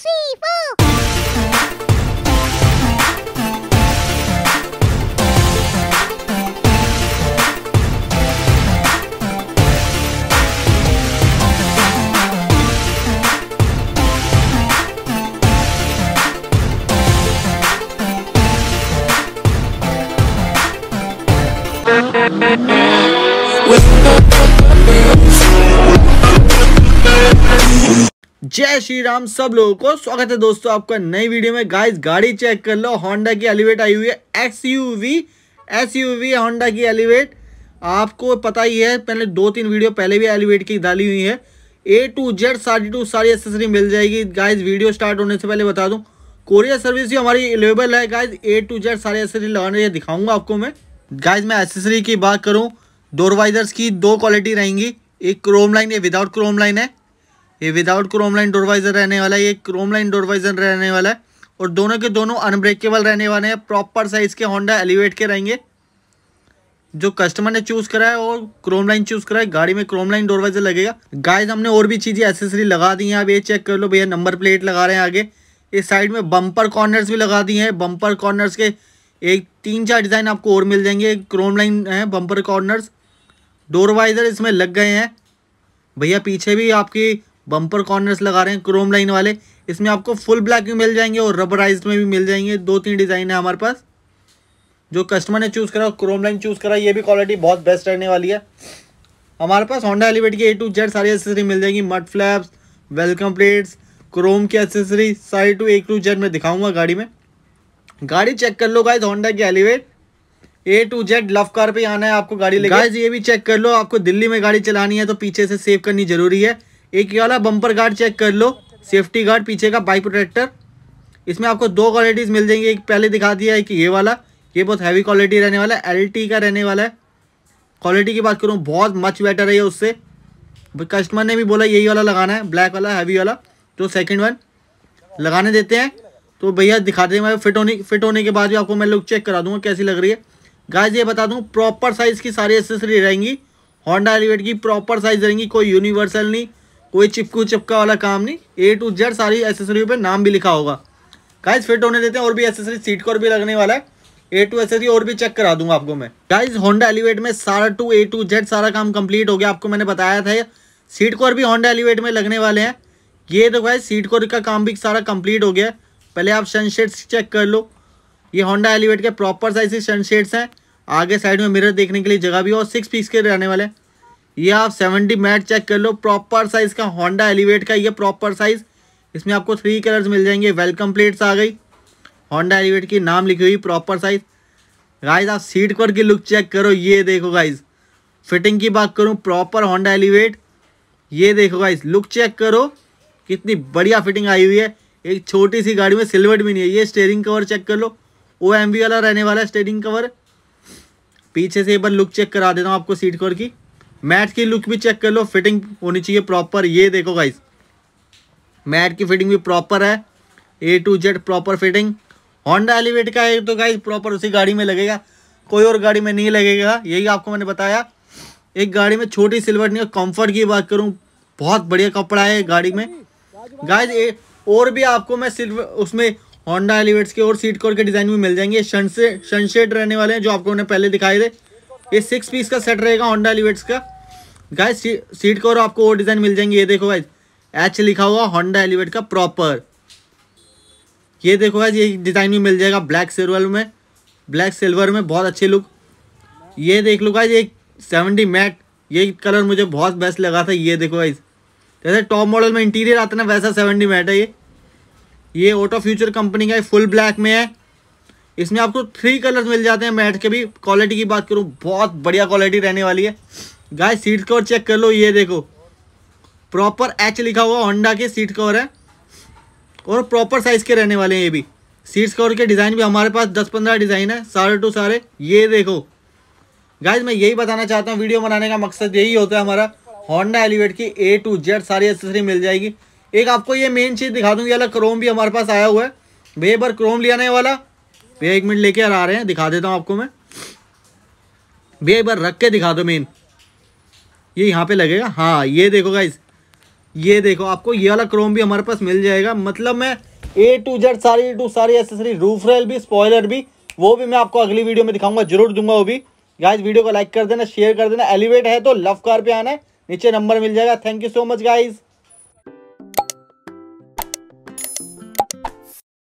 3 four. जय श्री राम सब लोगों को स्वागत है दोस्तों आपका नई वीडियो में गाइस गाड़ी चेक कर लो होंडा की एलिवेट आई हुई है S U V S U V Honda की एलिवेट आपको पता ही है पहले दो तीन वीडियो पहले भी एलिवेट की डाली हुई है ए टू जेड सारी टू सारी एसेसरी मिल जाएगी गाइज वीडियो स्टार्ट होने से पहले बता दूँ कोरियर सर्विस भी हमारी अवेलेबल है गाइज ए टू जेड सारी एसेसरी लगाने दिखाऊंगा आपको मैं गाइज मैं एसेसरी की बात करूँ डोरवाइजर्स की दो क्वालिटी रहेंगी एक क्रोम लाइन या विदाउट क्रोम लाइन है ये विदाउट क्रोम लाइन डोरवाइजर रहने वाला है ये क्रोम लाइन डोरवाइजर रहने वाला है और दोनों के दोनों अनब्रेकेबल रहने वाले हैं प्रॉपर साइज़ के होंडा एलिवेट के रहेंगे जो कस्टमर ने चूज़ करा है और क्रोम लाइन चूज़ करा है गाड़ी में क्रोम लाइन लगेगा गाइज हमने और भी चीज़ें एसेसरी लगा दी हैं आप ये चेक कर लो भैया नंबर प्लेट लगा रहे हैं आगे इस साइड में बम्पर कॉर्नर्स भी लगा दिए हैं बम्पर कॉर्नर्स के एक तीन चार डिज़ाइन आपको और मिल जाएंगे क्रोम लाइन है बम्पर कॉर्नर्स डोरवाइजर इसमें लग गए हैं भैया पीछे भी आपकी बम्पर कॉर्नर्स लगा रहे हैं क्रोम लाइन वाले इसमें आपको फुल ब्लैक भी मिल जाएंगे और रबराइज में भी मिल जाएंगे दो तीन डिज़ाइन है हमारे पास जो कस्टमर ने चूज़ करा क्रोम लाइन चूज़ करा ये भी क्वालिटी बहुत बेस्ट रहने वाली है हमारे पास होंडा एलिवेट की ए टू जेड सारी एसेसरी मिल जाएगी mud flaps welcome plates chrome की एसेसरी सारी टू ए टू जेड में दिखाऊंगा गाड़ी में गाड़ी चेक कर लो गाइज होंडा की Elevate A to Z love car पे आना है आपको गाड़ी लेके गाइज ये भी चेक कर लो आपको दिल्ली में गाड़ी चलानी है तो पीछे से सेव करनी जरूरी है एक ये वाला बम्पर गार्ड चेक कर लो सेफ्टी गार्ड पीछे का बाइक प्रोटेक्टर इसमें आपको दो क्वालिटीज़ मिल जाएंगी एक पहले दिखा दिया है कि ये वाला ये बहुत हैवी क्वालिटी रहने वाला है एल का रहने वाला है क्वालिटी की बात करूँ बहुत मच बेटर है ये उससे कस्टमर ने भी बोला यही वाला लगाना है ब्लैक वाला हैवी वाला जो सेकंड वन लगाने देते हैं तो भैया दिखा दें मैं फिट होने फिट होने के बाद भी आपको मैं लोग चेक करा दूंगा कैसी लग रही है गाइस ये बता दूँ प्रॉपर साइज़ की सारी एसेसरी रहेंगी होंडा एलिवेट की प्रॉपर साइज़ रहेंगी कोई यूनिवर्सल नहीं कोई चिपकू चिपका वाला काम नहीं ए टू जेड सारी एसेसरी पे नाम भी लिखा होगा गाइज फिट होने देते हैं और भी एसेसरी सीट कवर भी लगने वाला है ए टू एसेसरी और भी चेक करा दूंगा आपको मैं गाइज होंडा एलिवेट में सारा टू ए टू जेड सारा काम कंप्लीट हो गया आपको मैंने बताया था सीट कवर भी होंडा एलिवेट में लगने वाले हैं ये तो गाइज सीट कवर का काम भी सारा कंप्लीट हो गया पहले आप सनशेड्स चेक कर लो ये होंडा एलिवेट के प्रॉपर साइज के सनशेड्स हैं आगे साइड में मिरर देखने के लिए जगह भी और सिक्स पीस के रहने वाले हैं ये आप सेवेंटी मैट चेक कर लो प्रॉपर साइज़ का होंडा एलिवेट का ये प्रॉपर साइज़ इसमें आपको थ्री कलर्स मिल जाएंगे वेलकम प्लेट्स आ गई होंडा एलिवेट की नाम लिखी हुई प्रॉपर साइज़ गाइज आप सीट कवर की लुक चेक करो ये देखो गाइज फिटिंग की बात करूँ प्रॉपर होंडा एलिवेट ये देखो गाइज लुक चेक करो कितनी बढ़िया फिटिंग आई हुई है एक छोटी सी गाड़ी में सिल्वर भी नहीं है ये स्टेयरिंग कवर चेक कर लो ओ एम वाला रहने वाला है स्टेयरिंग कवर पीछे से एक बार लुक चेक करा देता हूँ आपको सीट कवर की मैट की लुक भी चेक कर लो फिटिंग होनी चाहिए प्रॉपर ये देखो गाइस मैट की फिटिंग भी प्रॉपर है A to Z proper fitting Honda Elevate का है तो गाइस प्रॉपर उसी गाड़ी में लगेगा कोई और गाड़ी में नहीं लगेगा यही आपको मैंने बताया एक गाड़ी में छोटी सिल्वर नहीं कम्फर्ट की बात करूँ बहुत बढ़िया कपड़ा है गाड़ी में गाइज और भी आपको मैं सिल्वर उसमें होंडा एलिवेट्स के और सीट कोर के डिज़ाइन भी मिल जाएंगे सनसेट सनसेट रहने वाले हैं जो आपको मैंने पहले दिखाए थे ये सिक्स पीस का सेट रहेगा होंडा एलिवेट्स का गाइस सीट कवर आपको वो डिज़ाइन मिल जाएंगे ये देखो गाइज एच लिखा हुआ होंडा एलिवेट का प्रॉपर ये देखो गाइज ये डिज़ाइन भी मिल जाएगा ब्लैक सिल्वर में ब्लैक सिल्वर में बहुत अच्छे लुक ये देख लो गाइज एक सेवेंटी मैट ये कलर मुझे बहुत बेस्ट लगा था ये देखो गाइज जैसे टॉप मॉडल में इंटीरियर आता ना वैसा सेवेंटी मैट है ये ये ऑटो फ्यूचर कंपनी का फुल ब्लैक में है इसमें आपको थ्री कलर्स मिल जाते हैं मैट के भी क्वालिटी की बात करूँ बहुत बढ़िया क्वालिटी रहने वाली है गाय सीट कवर चेक कर लो ये देखो प्रॉपर एच लिखा हुआ होंडा के सीट कवर है और प्रॉपर साइज़ के रहने वाले हैं ये भी सीट्स कवर के डिज़ाइन भी हमारे पास दस पंद्रह डिज़ाइन है सारे टू सारे ये देखो गाइज मैं यही बताना चाहता हूँ वीडियो बनाने का मकसद यही होता है हमारा होंडा एलिवेट की ए टू जेड सारी एसेसरी मिल जाएगी एक आपको ये मेन चीज़ दिखा दूँगी अलग क्रोम भी हमारे पास आया हुआ है बेबर क्रोम लिया आने वाला भैया एक मिनट लेके आ रहे हैं दिखा देता हूँ आपको मैं भैया एक बार रख के दिखा दो मेन ये यहाँ पे लगेगा हाँ ये देखो गाइज ये देखो आपको ये वाला क्रोम भी हमारे पास मिल जाएगा मतलब मैं ए टू जेड सारी टू सारी एसेसरी रूफ रेल भी स्पॉयलर भी वो भी मैं आपको अगली वीडियो में दिखाऊंगा जरूर दूंगा वो भी गाइज वीडियो को लाइक कर देना शेयर कर देना एलिवेट है तो लव कार पे आना है नीचे नंबर मिल जाएगा thank you so much guys